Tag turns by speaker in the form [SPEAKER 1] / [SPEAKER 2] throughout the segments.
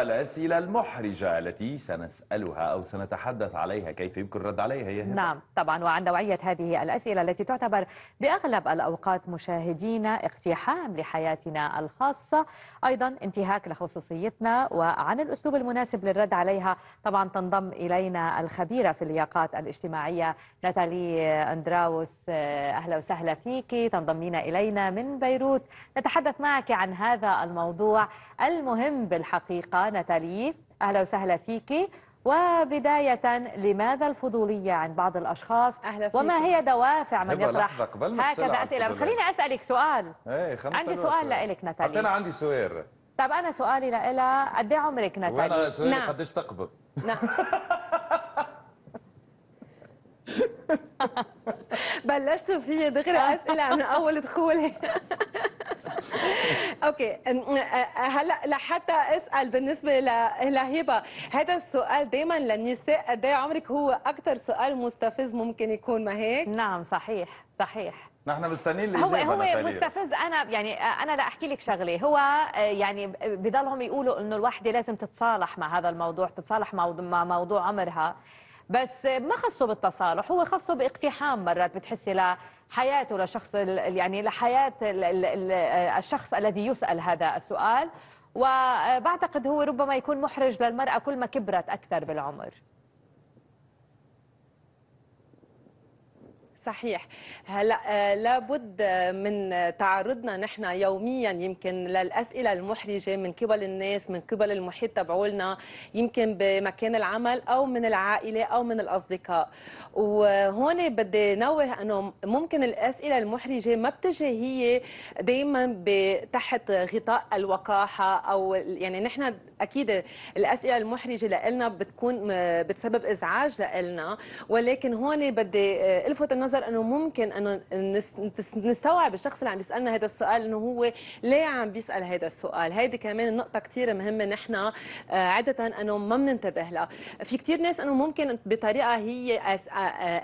[SPEAKER 1] الأسئلة المحرجة التي سنسألها أو سنتحدث عليها كيف يمكن الرد عليها يا نعم
[SPEAKER 2] طبعا وعن نوعية هذه الأسئلة التي تعتبر بأغلب الأوقات مشاهدينا اقتحام لحياتنا الخاصة أيضا انتهاك لخصوصيتنا وعن الأسلوب المناسب للرد عليها طبعا تنضم إلينا الخبيرة في اللياقات الاجتماعية ناتالي أندراوس أهلا وسهلا فيك تنضمين إلينا من بيروت نتحدث معك عن هذا الموضوع المهم بالحقيقة ناتالي أهلا وسهلا فيكي وبداية لماذا الفضولية عن بعض الأشخاص أهلا فيك. وما هي دوافع من يطرح هكذا أسئلة بس خليني أسألك سؤال
[SPEAKER 1] ايه عندي سؤال لإلك نتالي أنا عندي سؤال
[SPEAKER 2] طب أنا سؤالي لإلها قد إيه عمرك نتالي وأنا سؤالي نعم.
[SPEAKER 1] قديش تقبض؟ نعم.
[SPEAKER 3] بلشتوا فيي دغري آه. أسئلة من أول دخولي اوكي هلا لحتى اسال بالنسبه لهبه هذا السؤال دائما للنساء قد عمرك هو اكثر سؤال
[SPEAKER 2] مستفز ممكن يكون ما هيك نعم صحيح صحيح
[SPEAKER 1] نحن مستنيين الاجابه هو هو مستفز
[SPEAKER 2] انا يعني آه، انا لا احكي لك شغله هو آه، يعني بضلهم يقولوا انه الوحده لازم تتصالح مع هذا الموضوع تتصالح مع موضوع عمرها بس ما خصه بالتصالح هو خصه باقتحام مرات بتحسي حياته لشخص يعني لحياه الشخص الذي يسال هذا السؤال وبعتقد هو ربما يكون محرج للمراه كل ما كبرت اكثر بالعمر
[SPEAKER 3] صحيح هلا آه، لابد من تعرضنا نحن يوميا يمكن للاسئله المحرجه من قبل الناس من قبل المحيط تبعولنا يمكن بمكان العمل او من العائله او من الاصدقاء وهون بدي نوه انه ممكن الاسئله المحرجه ما بتجي هي دائما تحت غطاء الوقاحه او يعني نحن اكيد الاسئله المحرجه لنا بتكون آه، بتسبب ازعاج لنا ولكن هون بدي آه، الفت النظر النظر انه ممكن انه نستوعب الشخص اللي عم بيسالنا هذا السؤال انه هو ليه عم بيسال هذا السؤال هيدي كمان نقطه كثير مهمه نحن آه، عاده انه ما بننتبه لها في كثير ناس انه ممكن بطريقه هي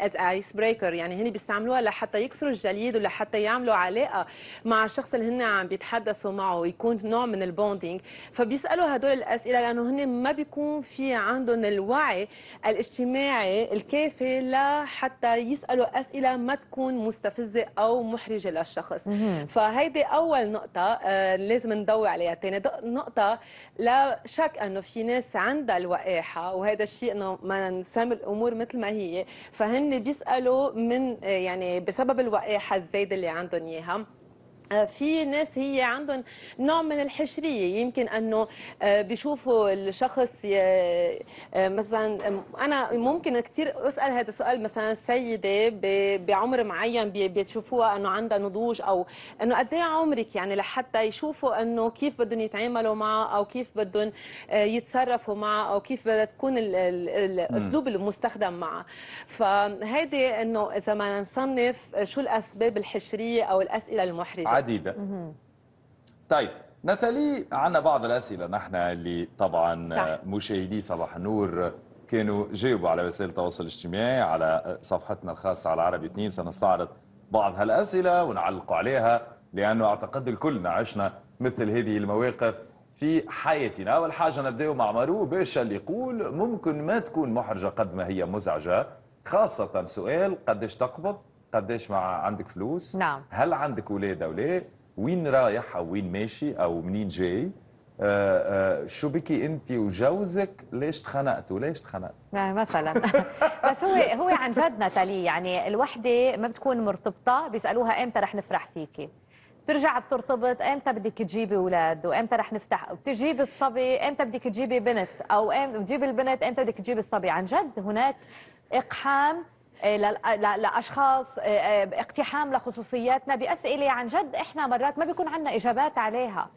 [SPEAKER 3] از ايس بريكر يعني هن بيستعملوها لحتى يكسروا الجليد ولحتى يعملوا علاقه مع الشخص اللي هن عم بيتحدثوا معه ويكون نوع من البوندينج فبيسالوا هدول الاسئله لانه هن ما بيكون في عندهم الوعي الاجتماعي الكافي لحتى يسالوا اسئله الاسئله ما تكون مستفزه او محرجه للشخص فهيدي اول نقطه آه، لازم نضوي عليها ثاني نقطه لا شك انه في ناس عندها الوقاحه وهذا الشيء انه ما نسمي الامور مثل ما هي فهن بيسالوا من آه، يعني بسبب الوقاحه الزايده اللي عندهم اياها آه، في ناس هي عندهم نوع من الحشريه يمكن انه آه، بيشوفوا الشخص آه، مثلا انا ممكن كثير اسال هذا السؤال مثلا سيده بعمر معين بتشوفوها انه عندها نضوج او انه قد ايه عمرك يعني لحتى يشوفوا انه كيف بدهم يتعاملوا معه او كيف بدهم يتصرفوا معه او كيف بدها تكون الاسلوب المستخدم معه فهيدي انه اذا ما نصنف شو الاسباب الحشريه او الاسئله المحرجه عديدة
[SPEAKER 1] طيب ناتالي عندنا بعض الأسئلة نحن اللي طبعا مشاهدي صباح النور كانوا جاوبوا على وسائل التواصل الاجتماعي على صفحتنا الخاصة على عربي 2 سنستعرض بعض هالأسئلة ونعلق عليها لأنه أعتقد الكلنا عشنا مثل هذه المواقف في حياتنا أول حاجة نبدأ مع مارو باشا اللي يقول ممكن ما تكون محرجة قد ما هي مزعجة خاصة سؤال قديش تقبض قداش مع عندك فلوس نعم هل عندك اولاد او لا وين رايح او وين ماشي او منين جاي آآ آه، آآ آه، شو بكي انت وجوزك ليش تخنقت وليش تخنقت
[SPEAKER 2] آه، مثلا بس هو هو عن جد نتالي يعني الوحده ما بتكون مرتبطه بيسالوها امتى رح نفرح فيكي بترجع بترتبط امتى بدك تجيبي اولاد وامتى رح نفتح بتجيبي الصبي امتى بدك تجيبي بنت او بتجيبي البنت امتى بدك تجيبي الصبي عن جد هناك اقحام آه، آه، لاشخاص آه، اقتحام لخصوصياتنا باسئله عن جد احنا مرات ما بيكون عندنا اجابات عليها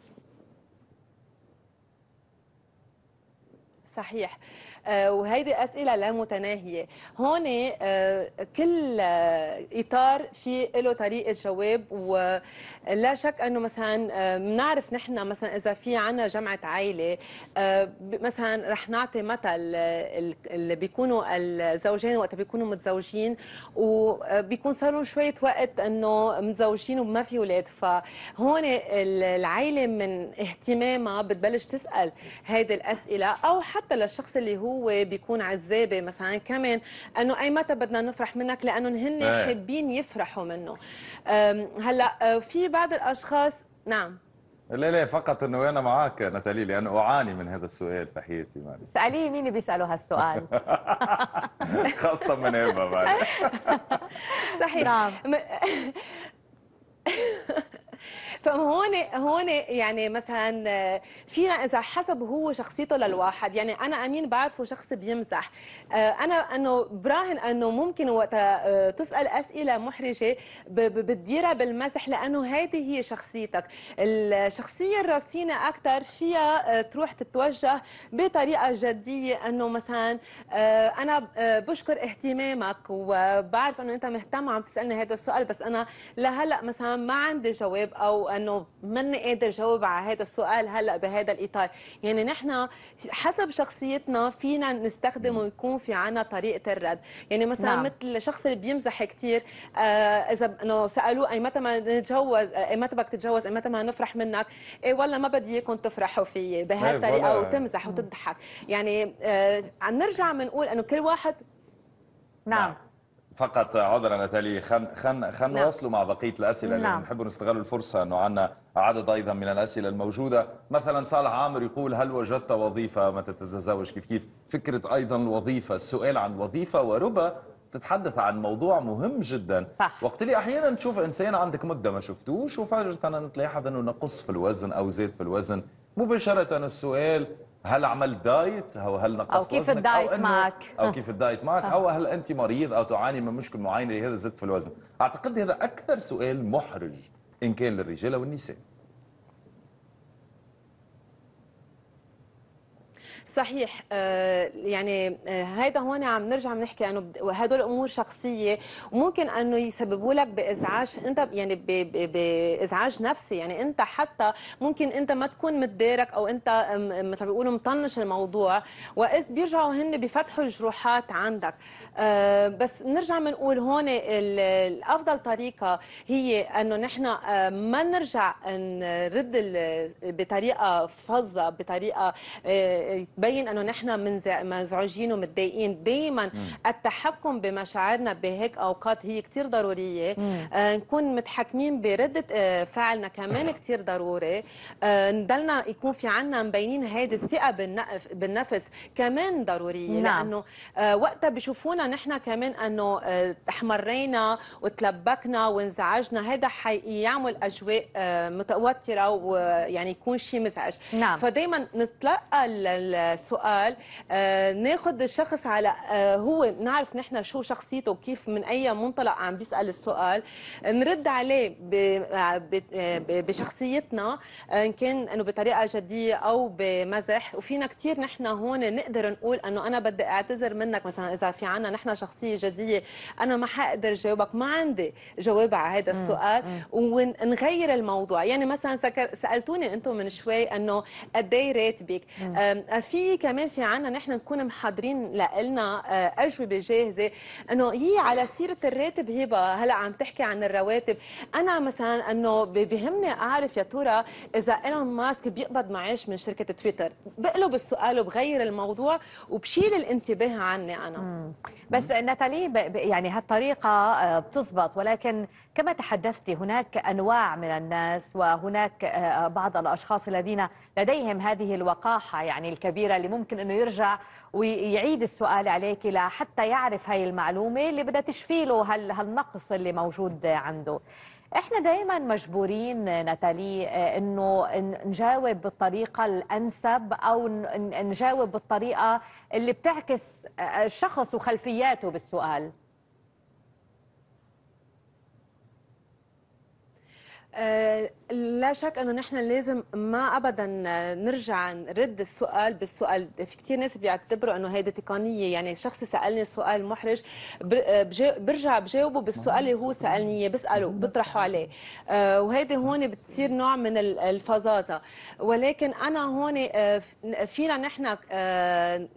[SPEAKER 3] صحيح آه، وهيدي اسئله لا متناهيه هون آه، كل آه، اطار في له طريقه جواب ولا شك انه مثلا بنعرف نحن مثلا اذا في عنا جمعه عائله مثلا رح نعطي مثل اللي بيكونوا الزوجين وقت بيكونوا متزوجين وبيكون صاروا شويه وقت انه متزوجين وما في اولاد فهون العائله من اهتمامها بتبلش تسال هيدي الاسئله او حتى حتى للشخص اللي هو بيكون عزابه مثلا كمان انه اي متى بدنا نفرح منك لانهم هن آه. حابين يفرحوا منه هلا آه، في بعض
[SPEAKER 2] الاشخاص نعم
[SPEAKER 1] لا لا فقط انه انا معك نتالي لأن اعاني من هذا السؤال في حياتي
[SPEAKER 2] ساليه مين بيسالوا هالسؤال
[SPEAKER 1] خاصه من هبه بعد
[SPEAKER 2] صحيح نعم
[SPEAKER 3] فهون هون يعني مثلا فينا اذا حسب هو شخصيته للواحد يعني انا امين بعرفه شخص بيمزح انا انه براهن انه ممكن وقت آه، تسال اسئله محرجه بتديرها بالمزح لانه هذه هي شخصيتك الشخصيه الرصينه اكثر فيها آه، تروح تتوجه بطريقه جديه انه مثلا آه، انا بشكر اهتمامك وبعرف انه انت مهتم عم تسالني هذا السؤال بس انا لهلا مثلا ما عندي جواب او انه ماني قادر جاوب على هذا السؤال هلا بهذا الاطار يعني نحن حسب شخصيتنا فينا نستخدم ويكون في عنا طريقه الرد يعني مثلا نعم. مثل الشخص اللي بيمزح كثير آه اذا انه سالوه اي متى ما نتجوز اي متى بدك تتجوز اي متى ما نفرح منك اي والله ما بدي اياكم تفرحوا في بهالطريقه إيه، وتمزح وتضحك يعني آه نرجع بنقول انه كل واحد نعم, نعم.
[SPEAKER 1] فقط عذرا نتالي خلينا خلينا نعم. نواصلوا مع بقيه الاسئله نعم. لان نحب نستغل الفرصه انه عندنا عدد ايضا من الاسئله الموجوده مثلا صالح عامر يقول هل وجدت وظيفه متى تتزوج كيف كيف فكره ايضا الوظيفه السؤال عن الوظيفه وربا تتحدث عن موضوع مهم جدا صح. وقت اللي احيانا تشوف انسان عندك مده ما شفتوش وفجاه تلاحظ انه نقص في الوزن او زاد في الوزن مباشره السؤال هل عملت دايت او هل نقصت او كيف الدايت أو معك او كيف الدايت معك او أه. هل انت مريض او تعاني من مشكل معين لهذا زدت في الوزن اعتقد هذا اكثر سؤال محرج ان كان للرجال او النساء
[SPEAKER 3] صحيح آه، يعني آه، هيدا هون عم نرجع بنحكي انه هدول امور شخصيه وممكن انه يسببوا لك بازعاج انت يعني بازعاج نفسي يعني انت حتى ممكن انت ما تكون متدارك او انت مثل ما بيقولوا مطنش الموضوع واذ بيرجعوا هن بفتحوا الجروحات عندك آه، بس نرجع بنقول هون الافضل طريقه هي انه نحن ما نرجع نرد بطريقه فظه بطريقه بين انه نحن مزعجين ومتضايقين دائما التحكم بمشاعرنا بهيك اوقات هي كثير ضروريه آه نكون متحكمين برده آه فعلنا كمان كثير ضروري آه نضلنا يكون في عنا مبينين هيدي الثقه بالنفس كمان ضروريه نعم. لانه آه وقتها بشوفونا نحن كمان انه آه احمرينا وتلبكنا وانزعجنا هذا حيعمل اجواء آه متوتره ويعني آه، يكون شيء مزعج نعم. فدائما نتلقى سؤال آه، ناخذ الشخص على آه، هو نعرف نحن شو شخصيته وكيف من اي منطلق عم بيسال السؤال نرد عليه بشخصيتنا ان كان انه بطريقه جديه او بمزح وفينا كثير نحن هون نقدر نقول انه انا بدي اعتذر منك مثلا اذا في عنا نحن شخصيه جديه انا ما حقدر جاوبك ما عندي جواب على هذا السؤال ونغير الموضوع يعني مثلا سالتوني انتم من شوي انه قد ايه راتبك في كمان في عنا نحن نكون محضرين لنا اجوبه جاهزه انه هي على سيره الراتب هبه هلا عم تحكي عن الرواتب انا مثلا انه بهمني اعرف يا ترى اذا ايلون ماسك بيقبض معاش من شركه تويتر بقلب السؤال
[SPEAKER 2] وبغير الموضوع وبشيل الانتباه عني انا مم. بس نتالي يعني هالطريقه آه، بتزبط ولكن كما تحدثتي هناك انواع من الناس وهناك آه، بعض الاشخاص الذين لديهم هذه الوقاحه يعني الكبيره الكبيره اللي ممكن انه يرجع ويعيد السؤال عليك لحتى يعرف هاي المعلومه اللي بدها تشفي له هالنقص اللي موجود عنده احنا دائما مجبورين نتالي آه، انه نجاوب بالطريقه الانسب او نجاوب بالطريقه اللي بتعكس آه، الشخص وخلفياته بالسؤال أه
[SPEAKER 3] لا شك انه نحن لازم ما ابدا نرجع نرد السؤال بالسؤال في كثير ناس بيعتبروا انه هيدي تقنيه يعني شخص سالني سؤال محرج برجع بجاوبه بالسؤال اللي هو سالني اياه بساله بطرحه عليه آه، وهيدي هون بتصير نوع من الفظاظه ولكن انا هون آه، فينا نحن آه،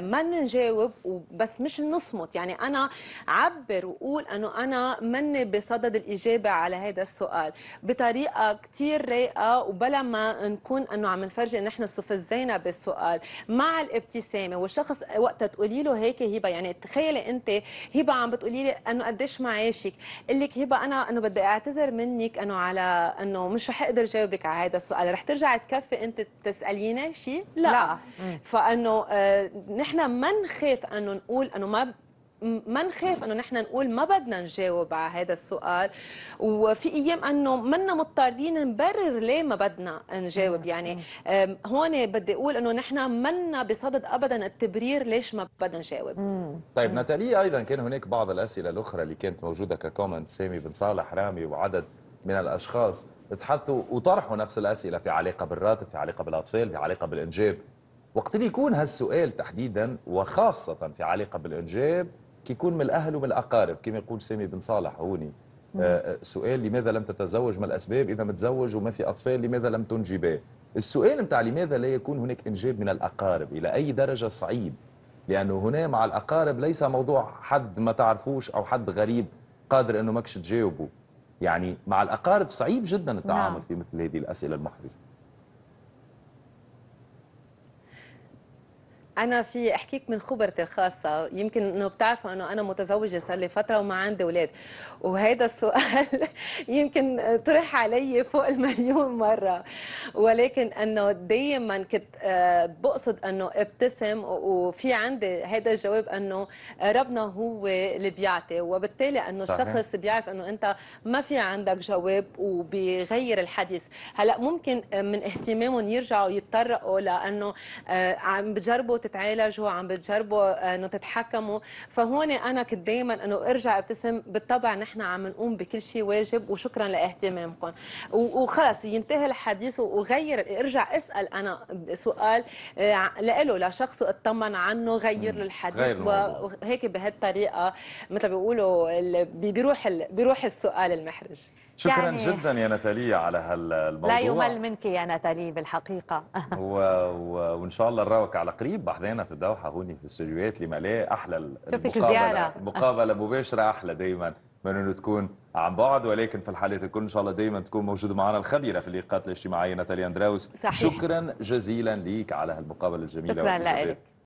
[SPEAKER 3] ما نجاوب بس مش نصمت يعني انا عبر وقول انه انا مني بصدد الاجابه على هذا السؤال بطريقه كثير رايقه وبلا ما نكون انه عم نفرجي ان احنا استفزينا بالسؤال مع الابتسامه والشخص وقتها تقولي له هيك هبه يعني تخيلي انت هبه عم بتقولي لي انه قديش معاشك قال لك هبه انا انه بدي اعتذر منك انه على انه مش رح اقدر جاوبك على هذا السؤال رح ترجعي تكفي انت تساليني شيء لا, لا. فانه آه، نحن ما نخاف انه نقول انه ما ما نخاف انه نحن نقول ما بدنا نجاوب على هذا السؤال وفي ايام انه منا مضطرين نبرر ليه ما بدنا نجاوب يعني هون بدي اقول انه نحن منا بصدد ابدا التبرير ليش ما بدنا نجاوب
[SPEAKER 1] طيب ناتالي ايضا كان هناك بعض الاسئله الاخرى اللي كانت موجوده ككومنت سامي بن صالح رامي وعدد من الاشخاص تحطوا وطرحوا نفس الاسئله في علاقه بالراتب في علاقه بالاطفال في علاقه بالانجاب وقت اللي يكون هالسؤال تحديدا وخاصه في علاقه بالانجاب كيكون من الأهل ومن الأقارب كما يقول سامي بن صالح هوني آه،, آه سؤال لماذا لم تتزوج ما الأسباب إذا متزوج وما في أطفال لماذا لم تنجبا السؤال نتاع لماذا لا يكون هناك إنجاب من الأقارب إلى أي درجة صعيب لأنه هنا مع الأقارب ليس موضوع حد ما تعرفوش أو حد غريب قادر أنه ماكش تجاوبه يعني مع الأقارب صعيب جدا التعامل نعم. في مثل هذه الأسئلة المحرجة
[SPEAKER 3] انا في احكيك من خبرتي الخاصه يمكن انه بتعرفوا انه انا متزوجه صار لي فتره وما عندي اولاد وهذا السؤال يمكن طرح علي فوق المليون مره ولكن انه دائما كنت آه، بقصد انه ابتسم وفي عندي هذا الجواب انه ربنا هو اللي بيعطي وبالتالي انه صحيح. الشخص بيعرف انه انت ما في عندك جواب وبيغير الحديث هلا ممكن آه، من اهتمامهم يرجعوا يتطرقوا لانه آه، عم بجربوا تتعالجوا عم بتجربوا آه، انه تتحكموا فهون انا كنت دائما انه ارجع ابتسم بالطبع نحن عم نقوم بكل شيء واجب وشكرا لاهتمامكم وخلص ينتهي الحديث وغير ارجع اسال انا سؤال آه، لإله لشخص اطمن عنه غير الحديث وهيك بهالطريقه مثل بيقولوا
[SPEAKER 2] بيروح بيروح السؤال المحرج شكرا يعني جدا
[SPEAKER 1] يا نتالية على هالموضوع لا يمل
[SPEAKER 2] منك يا نتالية بالحقيقة
[SPEAKER 1] و... و... وإن شاء الله نراوك على قريب لوحدنا في الدوحه هوني في السيريوات لملاه احلى المقابله مقابله مباشره احلى دايما من انه تكون عن بعد ولكن في الحالات الكل ان شاء الله دائما تكون موجوده معنا الخبيره في اللقاءات الاجتماعيه ناتاليا اندراوس صحيح. شكرا جزيلا ليك على هالمقابله الجميله شكرا لك